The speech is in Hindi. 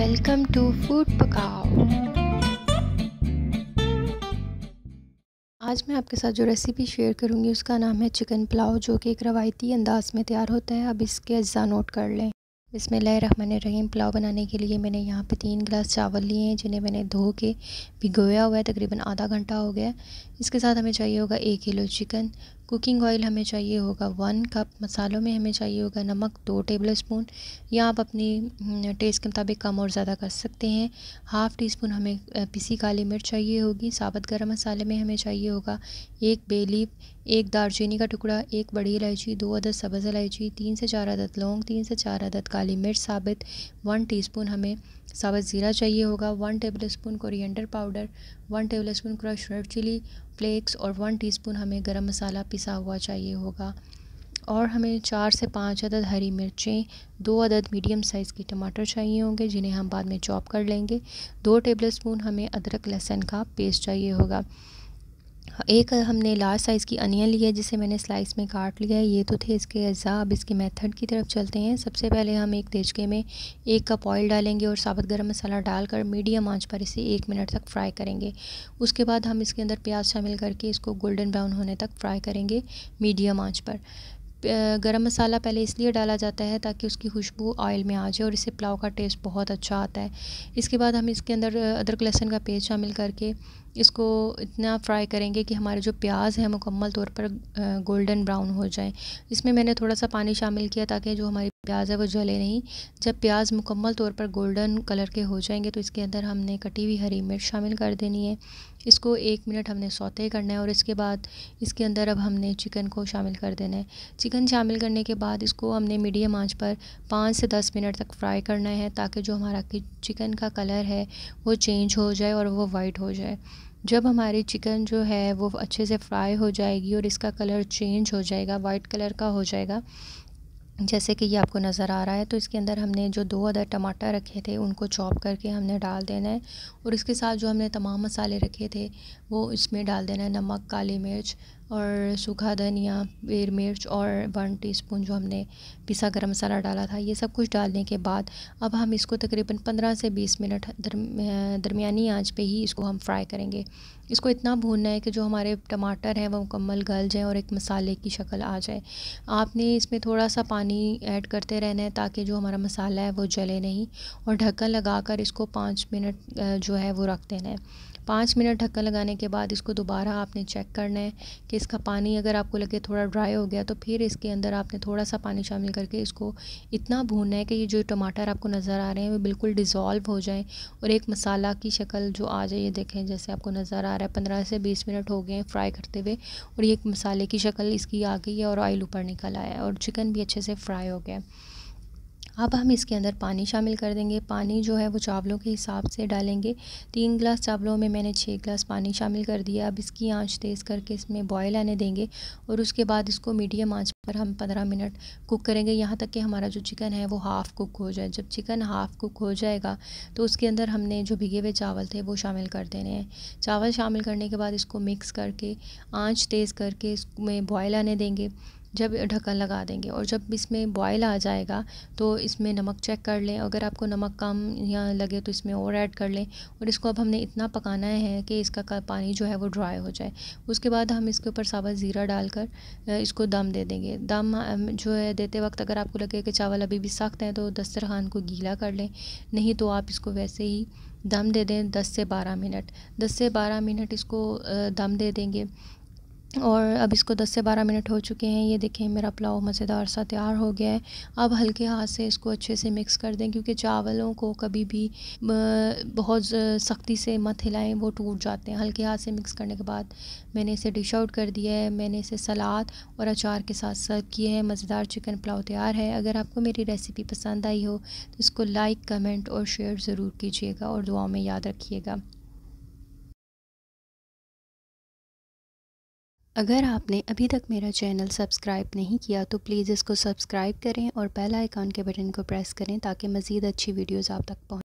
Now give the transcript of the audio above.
वेलकम टू फूड पकाओ आज मैं आपके साथ जो रेसिपी शेयर करूंगी उसका नाम है चिकन पुलाव जो कि एक रवायती अंदाज में तैयार होता है अब इसके अज्जा नोट कर लें इसमें बसमिल्ल रहीम पुलाव बनाने के लिए मैंने यहाँ पे तीन गिलास चावल लिए हैं जिन्हें मैंने धो के भिगोया हुआ है तकरीबन आधा घंटा हो गया इसके साथ हमें चाहिए होगा एक किलो चिकन कुकिंग ऑयल हमें चाहिए होगा वन कप मसालों में हमें चाहिए होगा नमक दो टेबल स्पून या आप अपनी हम्म, टेस्ट के मुताबिक कम और ज़्यादा कर सकते हैं हाफ़ टी स्पून हमें पिसी काली मिर्च चाहिए होगी साबत गर्म मसाले में हमें चाहिए होगा एक बेली एक दारचीनी का टुकड़ा एक बड़ी इलायची दो अदद सब्ज़ इलायची तीन से चार अदद लौंग तीन से चार अदद काली मिर्च साबित वन टी हमें साबुत ज़ीरा चाहिए होगा one tablespoon coriander powder one tablespoon crush red chilli flakes और वन टीस्पून हमें गरम मसाला पिसा हुआ चाहिए होगा और हमें चार से पाँच अदद हरी मिर्चें दो अदद मीडियम साइज़ के टमाटर चाहिए होंगे जिन्हें हम बाद में चॉप कर लेंगे दो टेबल स्पून हमें अदरक लहसुन का पेस्ट चाहिए होगा एक हमने लार्ज साइज़ की अनियन ली है जिसे मैंने स्लाइस में काट लिया है ये तो थे इसके अज़ा अब इसके मेथड की तरफ चलते हैं सबसे पहले हम एक तेजके में एक कप ऑयल डालेंगे और साबुत गरम मसाला डालकर मीडियम आंच पर इसे एक मिनट तक फ्राई करेंगे उसके बाद हम इसके अंदर प्याज शामिल करके इसको गोल्डन ब्राउन होने तक फ्राई करेंगे मीडियम आँच पर गरम मसाला पहले इसलिए डाला जाता है ताकि उसकी खुशबू ऑयल में आ जाए और इससे पुलाव का टेस्ट बहुत अच्छा आता है इसके बाद हम इसके अंदर अदरक लहसुन का पेस्ट शामिल करके इसको इतना फ्राई करेंगे कि हमारे जो प्याज है मुकम्मल तौर पर गोल्डन ब्राउन हो जाए इसमें मैंने थोड़ा सा पानी शामिल किया ताकि जो हमारी प्याज है वो जले नहीं जब प्याज मुकम्मल तौर पर गोल्डन कलर के हो जाएंगे तो इसके अंदर हमने कटी हुई हरी मिर्च शामिल कर देनी है इसको एक मिनट हमने सौते करना है और इसके बाद इसके अंदर अब हमने चिकन को शामिल कर देना है चिकन शामिल करने के बाद इसको हमने मीडियम आंच पर पाँच से दस मिनट तक फ्राई करना है ताकि जो हमारा चिकन का कलर है वो चेंज हो जाए और वो वाइट हो जाए जब हमारी चिकन जो है वो अच्छे से फ्राई हो जाएगी और इसका कलर चेंज हो जाएगा वाइट कलर का हो जाएगा जैसे कि ये आपको नज़र आ रहा है तो इसके अंदर हमने जो दो अदर टमाटर रखे थे उनको चॉप करके हमने डाल देना है और इसके साथ जो हमने तमाम मसाले रखे थे वो इसमें डाल देना है नमक काली मिर्च और सूखा धनिया वेर मिर्च और वन टी स्पून जो हमने पिसा गरम मसाला डाला था ये सब कुछ डालने के बाद अब हम इसको तकरीबन 15 से 20 मिनट दरमियानी आंच पे ही इसको हम फ्राई करेंगे इसको इतना भूनना है कि जो हमारे टमाटर हैं वो मुकम्मल गल जाएँ और एक मसाले की शक्ल आ जाए आपने इसमें थोड़ा सा पानी ऐड करते रहना है ताकि जो हमारा मसाला है वो जले नहीं और ढक्कन लगाकर इसको पाँच मिनट जो है वो रख देना है पाँच मिनट ढक्कन लगाने के बाद इसको दोबारा आपने चेक करना है कि इसका पानी अगर आपको लगे थोड़ा ड्राई हो गया तो फिर इसके अंदर आपने थोड़ा सा पानी शामिल करके इसको इतना भूनना है कि ये जो टमाटर आपको नज़र आ रहे हैं वो बिल्कुल डिज़ोल्व हो जाएँ और एक मसाला की शक्ल जो आ जाए ये देखें जैसे आपको नज़र आ रहा है पंद्रह से बीस मिनट हो गए हैं फ्राई करते हुए और ये एक मसाले की शक्ल इसकी आ गई है और ऑयल ऊपर निकल आया है और चिकन भी अच्छे से फ्राई हो गया अब हम इसके अंदर पानी शामिल कर देंगे पानी जो है वो चावलों के हिसाब से डालेंगे तीन गिलास चावलों में मैंने छः गिलास पानी शामिल कर दिया अब इसकी आंच तेज़ करके इसमें बॉयल आने देंगे और उसके बाद इसको मीडियम आंच पर हम पंद्रह मिनट कुक करेंगे यहाँ तक कि हमारा जो चिकन है वो हाफ़ कुक हो जाए जब चिकन हाफ़ कुक हो जाएगा तो उसके अंदर हमने जो भिगे हुए चावल थे वो शामिल कर देने हैं चावल शामिल करने के बाद इसको मिक्स करके आँच तेज़ करके इसमें बॉयल आने देंगे जब ढक्कन लगा देंगे और जब इसमें बॉयल आ जाएगा तो इसमें नमक चेक कर लें अगर आपको नमक कम या लगे तो इसमें और ऐड कर लें और इसको अब हमने इतना पकाना है कि इसका पानी जो है वो ड्राई हो जाए उसके बाद हम इसके ऊपर सावा ज़ीरा डालकर इसको दम दे देंगे दम जो है देते वक्त अगर आपको लगे कि चावल अभी भी सख्त हैं तो दस्तरखान को गीला कर लें नहीं तो आप इसको वैसे ही दम दे दें दस से बारह मिनट दस से बारह मिनट इसको दम दे देंगे और अब इसको 10 से 12 मिनट हो चुके हैं ये देखें मेरा पुलाव मज़ेदार सा तैयार हो गया है अब हल्के हाथ से इसको अच्छे से मिक्स कर दें क्योंकि चावलों को कभी भी बहुत सख्ती से मत हिलाएं वो टूट जाते हैं हल्के हाथ से मिक्स करने के बाद मैंने इसे डिश आउट कर दिया है मैंने इसे सलाद और अचार के साथ सर्व किया है मज़ेदार चिकन पुलाव तैयार है अगर आपको मेरी रेसिपी पसंद आई हो तो इसको लाइक कमेंट और शेयर ज़रूर कीजिएगा और दुआ में याद रखिएगा अगर आपने अभी तक मेरा चैनल सब्सक्राइब नहीं किया तो प्लीज़ इसको सब्सक्राइब करें और बेल आइकॉन के बटन को प्रेस करें ताकि मज़ीद अच्छी वीडियोज़ आप तक पहुँच